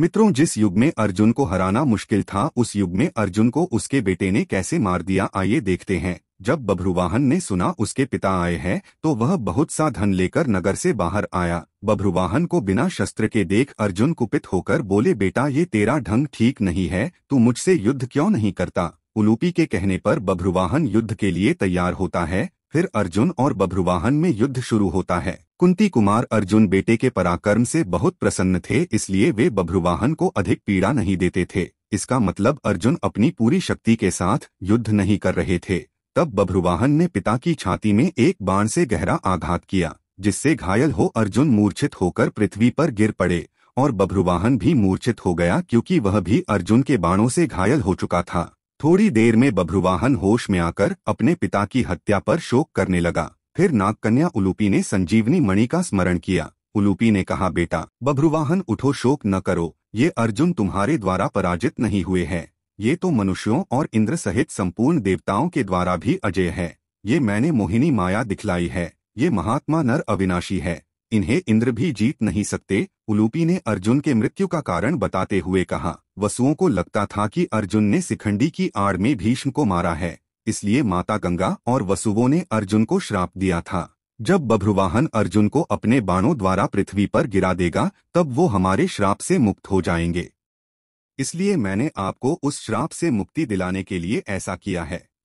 मित्रों जिस युग में अर्जुन को हराना मुश्किल था उस युग में अर्जुन को उसके बेटे ने कैसे मार दिया आइए देखते हैं जब बभ्रुवाहन ने सुना उसके पिता आए हैं तो वह बहुत सा धन लेकर नगर से बाहर आया बभ्रुवाहन को बिना शस्त्र के देख अर्जुन कुपित होकर बोले बेटा ये तेरा ढंग ठीक नहीं है तू मुझसे युद्ध क्यों नहीं करता उलूपी के कहने पर बभ्रुवाहन युद्ध के लिए तैयार होता है फिर अर्जुन और बभ्रुवाहन में युद्ध शुरू होता है कुंती कुमार अर्जुन बेटे के पराक्रम से बहुत प्रसन्न थे इसलिए वे बभ्रुवाहन को अधिक पीड़ा नहीं देते थे इसका मतलब अर्जुन अपनी पूरी शक्ति के साथ युद्ध नहीं कर रहे थे तब बभ्रुवाहन ने पिता की छाती में एक बाण से गहरा आघात किया जिससे घायल हो अर्जुन मूर्छित होकर पृथ्वी पर गिर पड़े और बभ्रुवाहन भी मूर्छित हो गया क्योंकि वह भी अर्जुन के बाणों से घायल हो चुका था थोड़ी देर में बभ्रुवाहन होश में आकर अपने पिता की हत्या पर शोक करने लगा फिर नागकन्या उलूपी ने संजीवनी मणि का स्मरण किया उलूपी ने कहा बेटा बभ्रुवाहन उठो शोक न करो ये अर्जुन तुम्हारे द्वारा पराजित नहीं हुए हैं ये तो मनुष्यों और इंद्र सहित संपूर्ण देवताओं के द्वारा भी अजय है ये मैंने मोहिनी माया दिखलाई है ये महात्मा नर अविनाशी है इन्हें इंद्र भी जीत नहीं सकते उलूपी ने अर्जुन के मृत्यु का कारण बताते हुए कहा वसुओं को लगता था कि अर्जुन ने सिखंडी की आड़ में भीष्म को मारा है इसलिए माता गंगा और वसुवों ने अर्जुन को श्राप दिया था जब बभ्रुवाहन अर्जुन को अपने बाणों द्वारा पृथ्वी पर गिरा देगा तब वो हमारे श्राप से मुक्त हो जाएंगे इसलिए मैंने आपको उस श्राप से मुक्ति दिलाने के लिए ऐसा किया है